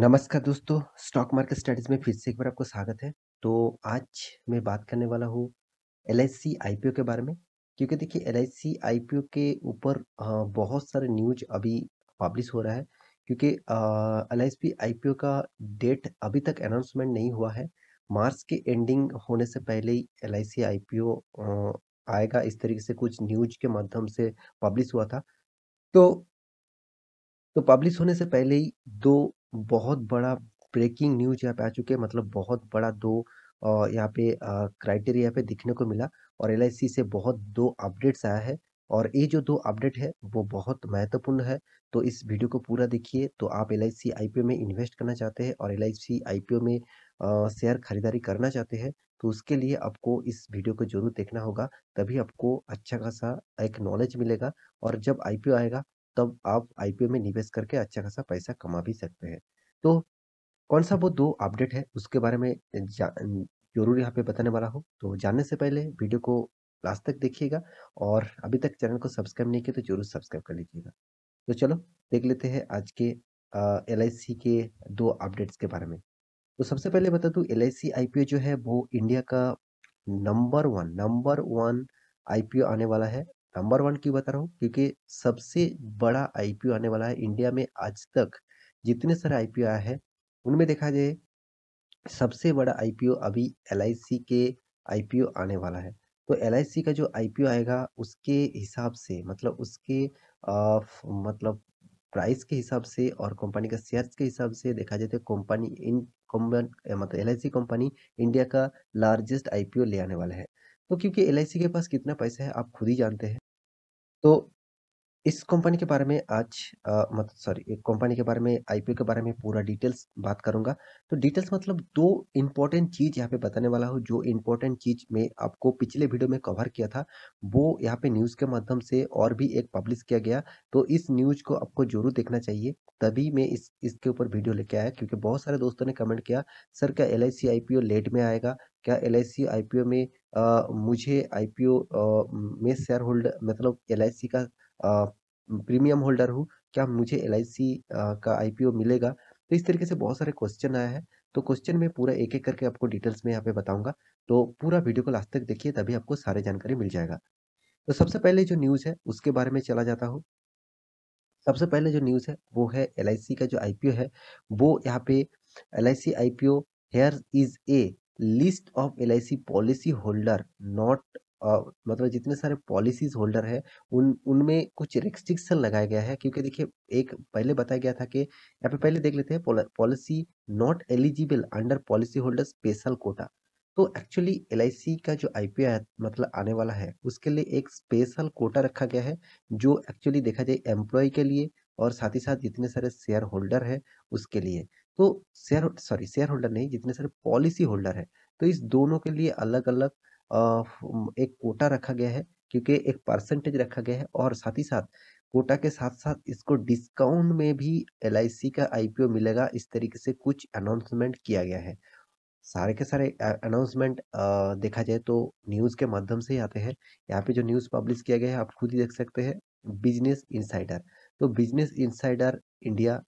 नमस्कार दोस्तों stock market studies में फिर से एक बार आपको स्वागत है तो आज मैं बात करने वाला हूँ एल आई पी ओ के बारे में क्योंकि देखिए एल आई पी ओ के ऊपर बहुत सारे न्यूज अभी पब्लिश हो रहा है क्योंकि एल आई पी ओ का डेट अभी तक अनाउंसमेंट नहीं हुआ है मार्च के एंडिंग होने से पहले ही एल आई पी ओ आएगा इस तरीके से कुछ न्यूज के माध्यम से पब्लिश हुआ था तो तो पब्लिश होने से पहले ही दो बहुत बड़ा ब्रेकिंग न्यूज यहाँ पे आ चुके हैं मतलब बहुत बड़ा दो यहाँ पे क्राइटेरिया यहाँ पे दिखने को मिला और एल से बहुत दो अपडेट्स आया है और ये जो दो अपडेट है वो बहुत महत्वपूर्ण है तो इस वीडियो को पूरा देखिए तो आप एल आई में इन्वेस्ट करना चाहते हैं और एल आई में शेयर खरीदारी करना चाहते हैं तो उसके लिए आपको इस वीडियो को जरूर देखना होगा तभी आपको अच्छा खासा एक नॉलेज मिलेगा और जब आई आएगा तब आप आईपीओ में निवेश करके अच्छा खासा पैसा कमा भी सकते हैं तो कौन सा वो दो अपडेट है उसके बारे में जरूर यहाँ पे बताने वाला हूँ तो जानने से पहले वीडियो को लास्ट तक देखिएगा और अभी तक चैनल को सब्सक्राइब नहीं किया तो जरूर सब्सक्राइब कर लीजिएगा तो चलो देख लेते हैं आज के एल के दो अपडेट्स के बारे में तो सबसे पहले बता दूँ एल आई जो है वो इंडिया का नंबर वन नंबर वन आई आने वाला है नंबर वन क्यों बता रहा हूँ क्योंकि सबसे बड़ा आईपीओ आने वाला है इंडिया में आज तक जितने सारे आईपीओ आए हैं उनमें देखा जाए सबसे बड़ा आईपीओ अभी एल के आईपीओ आने वाला है तो एल का जो आईपीओ आएगा उसके हिसाब से मतलब उसके आ, मतलब प्राइस के हिसाब से और कंपनी का शेयर्स के हिसाब से देखा जाए तो कंपनी इन मतलब एल कंपनी इंडिया का लार्जेस्ट आईपीओ ले आने वाला है तो क्योंकि एल के पास कितना पैसा है आप खुद ही जानते हैं तो इस कंपनी के बारे में आज मतलब सॉरी एक कंपनी के बारे में आईपीओ के बारे में पूरा डिटेल्स बात करूंगा तो डिटेल्स मतलब दो इम्पोर्टेंट चीज़ यहाँ पे बताने वाला हूँ जो इम्पोर्टेंट चीज़ मैं आपको पिछले वीडियो में कवर किया था वो यहाँ पे न्यूज़ के माध्यम से और भी एक पब्लिश किया गया तो इस न्यूज़ को आपको जरूर देखना चाहिए तभी मैं इस इसके ऊपर वीडियो लेके आया क्योंकि बहुत सारे दोस्तों ने कमेंट किया सर क्या एल आई लेट में आएगा क्या एल आई में मुझे आईपीओ में शेयर होल्डर मतलब एल का प्रीमियम होल्डर हूँ क्या मुझे एल का आईपीओ मिलेगा तो इस तरीके से बहुत सारे क्वेश्चन आया है तो क्वेश्चन में पूरा एक एक करके आपको डिटेल्स में यहाँ पे बताऊंगा तो पूरा वीडियो को लास्ट तक देखिए तभी आपको सारी जानकारी मिल जाएगा तो सबसे पहले जो न्यूज़ है उसके बारे में चला जाता हूँ सबसे पहले जो न्यूज़ है वो है एल का जो आई है वो यहाँ पे L I C I P O here is a list of L policy holder not Uh, मतलब जितने सारे पॉलिसीज होल्डर हैं उन उनमें कुछ रिस्ट्रिक्शन लगाया गया है क्योंकि देखिए एक पहले बताया गया था कि यहाँ पे पहले देख लेते हैं policy not eligible under policy holder special quota तो एक्चुअली एल का जो आई मतलब आने वाला है उसके लिए एक स्पेशल कोटा रखा गया है जो एक्चुअली देखा जाए एम्प्लॉय के लिए और साथ ही साथ जितने सारे शेयर होल्डर है उसके लिए तो शेयर सॉरी शेयर होल्डर नहीं जितने सारे पॉलिसी होल्डर है तो इस दोनों के लिए अलग अलग एक कोटा रखा गया है क्योंकि एक परसेंटेज रखा गया है और साथ ही साथ कोटा के साथ साथ इसको डिस्काउंट में भी एल का आई मिलेगा इस तरीके से कुछ अनाउंसमेंट किया गया है सारे के सारे अनाउंसमेंट देखा जाए तो न्यूज़ के माध्यम से ही आते हैं यहाँ पे जो न्यूज़ पब्लिश किया गया है आप खुद ही देख सकते हैं बिजनेस इनसाइडर तो बिजनेस इनसाइडर इंडिया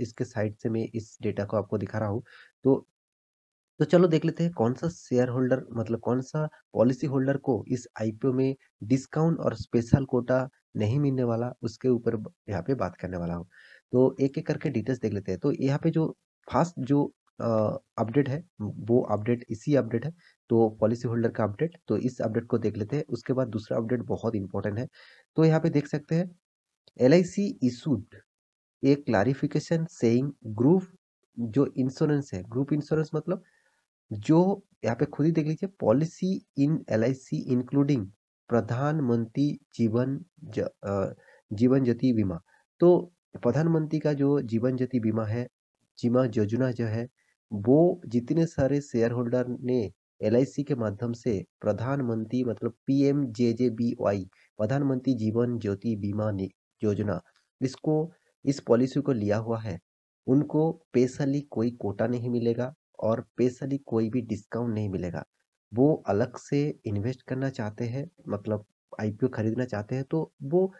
इसके साइड से मैं इस डेटा को आपको दिखा रहा हूँ तो तो चलो देख लेते हैं कौन सा शेयर होल्डर मतलब कौन सा पॉलिसी होल्डर को इस आईपीओ में डिस्काउंट और स्पेशल कोटा नहीं मिलने वाला उसके ऊपर यहाँ पे बात करने वाला हूँ तो एक एक करके डिटेल्स देख लेते हैं तो यहाँ पे जो फास्ट जो अपडेट है वो अपडेट इसी अपडेट है तो पॉलिसी होल्डर का अपडेट तो इस अपडेट को देख लेते हैं उसके बाद दूसरा अपडेट बहुत इंपॉर्टेंट है तो यहाँ पे देख सकते हैं L issued a clarification saying group जो इंश्योरेंस है ग्रुप इंश्योरेंस मतलब जो यहाँ पे खुद ही देख लीजिए policy in L I C including प्रधानमंत्री जीवन ज, जीवन ज्योति बीमा तो प्रधानमंत्री का जो जीवन ज्योति बीमा है जीमा योजना जो है वो जितने सारे शेयर होल्डर ने एल आई सी के माध्यम से प्रधानमंत्री मतलब P M J J B Y प्रधानमंत्री जीवन ज्योति बीमा योजना इसको इस पॉलिसी को लिया हुआ है उनको पेशली कोई कोटा नहीं मिलेगा और पेशली कोई भी डिस्काउंट नहीं मिलेगा वो अलग से इन्वेस्ट करना चाहते हैं मतलब आईपीओ खरीदना चाहते हैं तो वो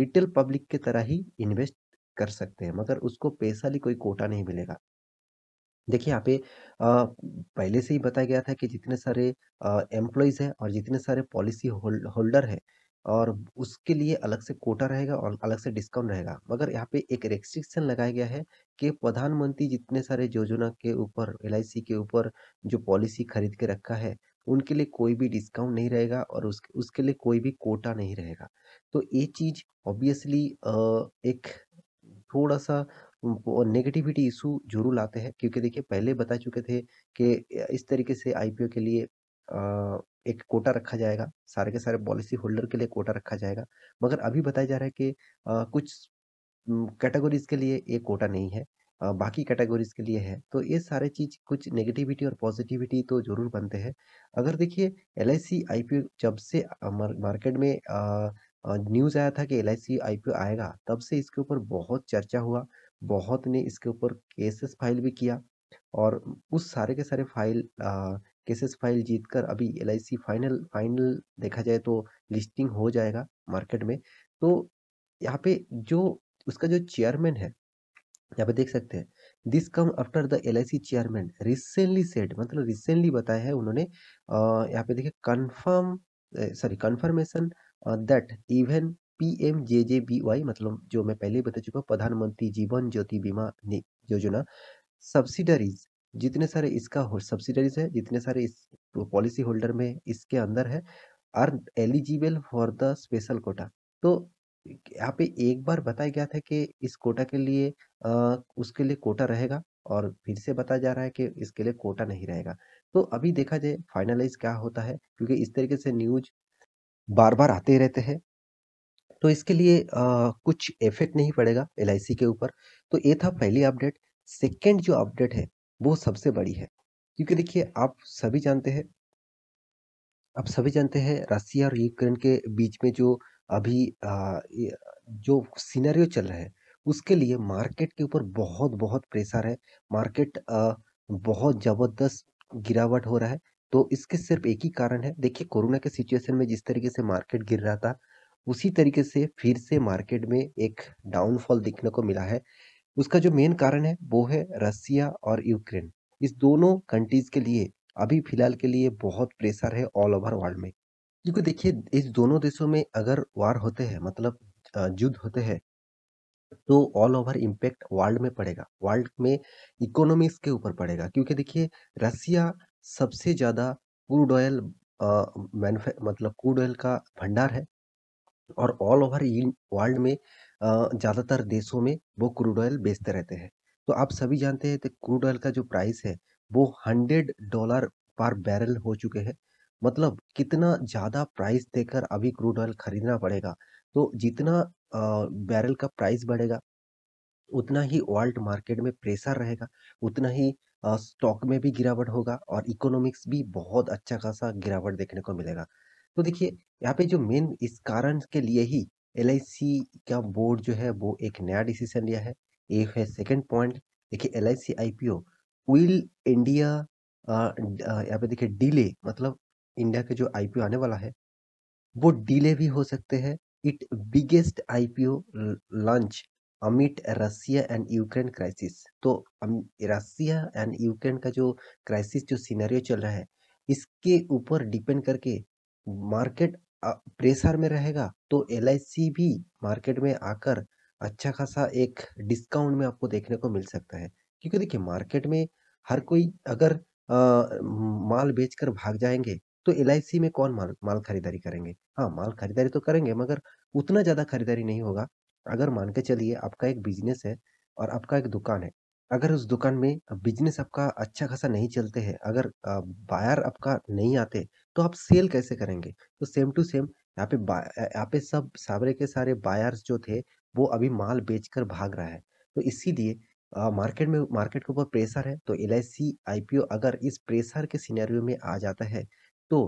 रिटेल पब्लिक के तरह ही इन्वेस्ट कर सकते हैं मगर उसको पेशली कोई कोटा नहीं मिलेगा देखिए यहाँ पे पहले से ही बताया गया था कि जितने सारे एम्प्लॉयज़ हैं और जितने सारे पॉलिसी होल्डर हैं और उसके लिए अलग से कोटा रहेगा और अलग से डिस्काउंट रहेगा मगर यहाँ पे एक रेस्ट्रिक्शन लगाया गया है कि प्रधानमंत्री जितने सारे योजना के ऊपर एल के ऊपर जो पॉलिसी खरीद के रखा है उनके लिए कोई भी डिस्काउंट नहीं रहेगा और उसके उसके लिए कोई भी कोटा नहीं रहेगा तो ये चीज़ ऑब्वियसली एक थोड़ा सा नेगेटिविटी इशू जरूर लाते हैं क्योंकि देखिए पहले बता चुके थे कि इस तरीके से आईपीओ के लिए एक कोटा रखा जाएगा सारे के सारे पॉलिसी होल्डर के लिए कोटा रखा जाएगा मगर अभी बताया जा रहा है कि आ, कुछ कैटेगरीज के लिए एक कोटा नहीं है आ, बाकी कैटेगरीज के लिए है तो ये सारे चीज़ कुछ नेगेटिविटी और पॉजिटिविटी तो ज़रूर बनते हैं अगर देखिए एल आई जब से मार्केट में न्यूज़ आया था कि एल आई आएगा तब से इसके ऊपर बहुत चर्चा हुआ बहुत ने इसके ऊपर केसेस फाइल भी किया और उस सारे के सारे फाइल केसेस फाइल जीतकर अभी एल फाइनल फाइनल देखा जाए तो लिस्टिंग हो जाएगा मार्केट में तो यहाँ पे जो उसका जो चेयरमैन है यहाँ पे देख सकते हैं this come after the L chairman recently said मतलब रिसेंटली बताया है उन्होंने यहाँ पे देखिए confirm sorry confirmation that even P M J J B Y मतलब जो मैं पहले ही बता चुका हूँ प्रधानमंत्री जीवन ज्योति बीमा योजना सब्सिडरीज जितने सारे इसका सब्सिडरीज है जितने सारे इस पॉलिसी होल्डर में इसके अंदर है are eligible for the special quota तो यहाँ पे एक बार बताया गया था कि इस कोटा के लिए आ, उसके लिए कोटा रहेगा और फिर से बताया जा रहा है कि इसके लिए कोटा नहीं रहेगा तो अभी देखा जाए फाइनलाइज क्या होता है क्योंकि इस तरीके से न्यूज बार बार आते रहते हैं तो इसके लिए आ, कुछ इफेक्ट नहीं पड़ेगा एल के ऊपर तो ये था पहली अपडेट सेकेंड जो अपडेट है वो सबसे बड़ी है क्योंकि देखिए आप सभी जानते हैं आप सभी जानते हैं रसिया और यूक्रेन के बीच में जो अभी आ, जो सीनरियो चल रहा है उसके लिए मार्केट के ऊपर बहुत बहुत प्रेशर है मार्केट आ, बहुत ज़बरदस्त गिरावट हो रहा है तो इसके सिर्फ एक ही कारण है देखिए कोरोना के सिचुएशन में जिस तरीके से मार्केट गिर रहा था उसी तरीके से फिर से मार्केट में एक डाउनफॉल देखने को मिला है उसका जो मेन कारण है वो है रसिया और यूक्रेन इस दोनों कंट्रीज के लिए अभी फिलहाल के लिए बहुत प्रेशर है ऑल ओवर वर्ल्ड में क्योंकि देखिए इस दोनों देशों में अगर वार होते हैं मतलब युद्ध होते हैं तो ऑल ओवर इम्पैक्ट वर्ल्ड में पड़ेगा वर्ल्ड में इकोनॉमिक्स के ऊपर पड़ेगा क्योंकि देखिए रसिया सबसे ज़्यादा क्रूड ऑयल मैनुफे मतलब क्रूड ऑयल का भंडार है और ऑल ओवर वर्ल्ड में ज़्यादातर देशों में वो क्रूड ऑयल बेचते रहते हैं तो आप सभी जानते हैं कि क्रूड ऑयल का जो प्राइस है वो हंड्रेड डॉलर पर बैरल हो चुके हैं मतलब कितना ज़्यादा प्राइस देकर अभी क्रूड ऑयल खरीदना पड़ेगा तो जितना बैरल का प्राइस बढ़ेगा उतना ही वर्ल्ड मार्केट में प्रेशर रहेगा उतना ही स्टॉक में भी गिरावट होगा और इकोनॉमिक्स भी बहुत अच्छा खासा गिरावट देखने को मिलेगा तो देखिए यहाँ पे जो मेन इस कारण के लिए ही एल का बोर्ड जो है वो एक नया डिसीजन लिया है एक है सेकेंड पॉइंट देखिए L I C I P O will India यहाँ पे देखिए डिले मतलब इंडिया के जो आई पी ओ आने वाला है वो डिले भी हो सकते हैं it biggest I P O launch amid Russia and Ukraine crisis तो रसिया एंड यूक्रेन का जो क्राइसिस जो सीनरियो चल रहा है इसके ऊपर डिपेंड करके मार्केट प्रेशर में रहेगा तो एल भी मार्केट में आकर अच्छा खासा एक डिस्काउंट में आपको देखने को मिल सकता है क्योंकि देखिए मार्केट में हर कोई अगर आ, माल बेचकर भाग जाएंगे तो एल में कौन माल माल खरीदारी करेंगे हाँ माल खरीदारी तो करेंगे मगर उतना ज़्यादा खरीदारी नहीं होगा अगर मान के चलिए आपका एक बिजनेस है और आपका एक दुकान है अगर उस दुकान में बिजनेस आपका अच्छा खासा नहीं चलते हैं अगर बायर आपका नहीं आते तो आप सेल कैसे करेंगे तो सेम टू सेम यहाँ पे यहाँ पे सब सारे के सारे बायर्स जो थे वो अभी माल बेचकर भाग रहा है तो इसीलिए मार्केट में मार्केट के ऊपर प्रेशर है तो एल आई अगर इस प्रेशर के सिनेरियो में आ जाता है तो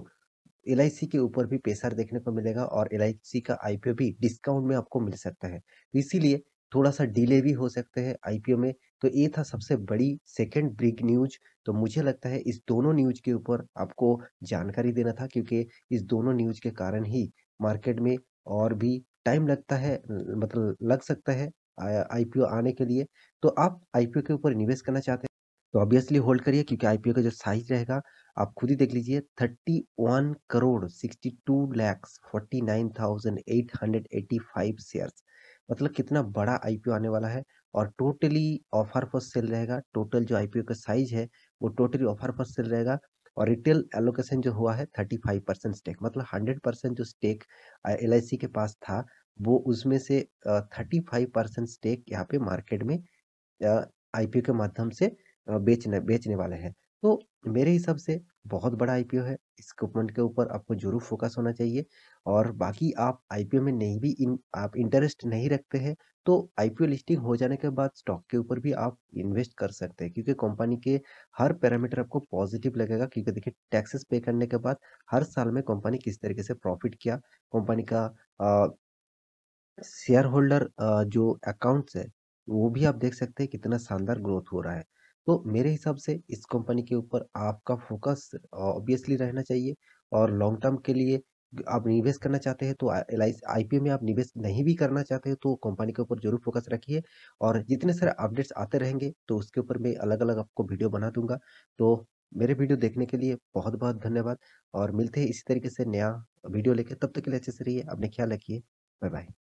एल के ऊपर भी प्रेशर देखने को मिलेगा और एल का आई भी डिस्काउंट में आपको मिल सकता है तो इसीलिए थोड़ा सा डिले भी हो सकते हैं आईपीओ में तो ये था सबसे बड़ी सेकेंड ब्रिग न्यूज तो मुझे लगता है इस दोनों न्यूज के ऊपर आपको जानकारी देना था क्योंकि इस दोनों न्यूज के कारण ही मार्केट में और भी टाइम लगता है मतलब लग सकता है आईपीओ आने के लिए तो आप आईपीओ के ऊपर निवेश करना चाहते हैं तो ऑब्वियसली होल्ड करिए क्योंकि आईपीओ का जो साइज रहेगा आप खुद ही देख लीजिए thirty one crore sixty two lakhs forty nine thousand eight hundred eighty five shares मतलब कितना बड़ा आईपीओ आने वाला है और टोटली ऑफर फॉर सेल रहेगा टोटल जो आईपीओ का साइज है वो टोटली ऑफर फॉर सेल रहेगा और रिटेल एलोकेशन जो हुआ है थर्टी फाइव परसेंट स्टेक मतलब हंड्रेड परसेंट जो स्टेक एल के पास था वो उसमें से थर्टी फाइव परसेंट स्टेक यहाँ पे मार्केट में आईपीओ के माध्यम से बेचने बेचने वाले हैं तो मेरे हिसाब से बहुत बड़ा आईपीओ है इस इक्विपमेंट के ऊपर आपको जरूर फोकस होना चाहिए और बाकी आप आईपीओ में नहीं भी इन आप इंटरेस्ट नहीं रखते हैं तो आईपीओ लिस्टिंग हो जाने के बाद स्टॉक के ऊपर भी आप इन्वेस्ट कर सकते हैं क्योंकि कंपनी के हर पैरामीटर आपको पॉजिटिव लगेगा क्योंकि देखिए टैक्सेस पे करने के बाद हर साल में कंपनी किस तरीके से प्रॉफिट किया कंपनी का शेयर होल्डर जो अकाउंट्स है वो भी आप देख सकते हैं कितना शानदार ग्रोथ हो रहा है तो मेरे हिसाब से इस कंपनी के ऊपर आपका फोकस ऑब्वियसली रहना चाहिए और लॉन्ग टर्म के लिए आप निवेश करना चाहते हैं तो एल आई में आप निवेश नहीं भी करना चाहते हैं तो कंपनी के ऊपर जरूर फोकस रखिए और जितने सारे अपडेट्स आते रहेंगे तो उसके ऊपर मैं अलग अलग आपको वीडियो बना दूंगा तो मेरे वीडियो देखने के लिए बहुत बहुत धन्यवाद और मिलते हैं इसी तरीके से नया वीडियो लेके तब तक के लिए अच्छे से रहिए अपने ख्याल रखिए बाय बाय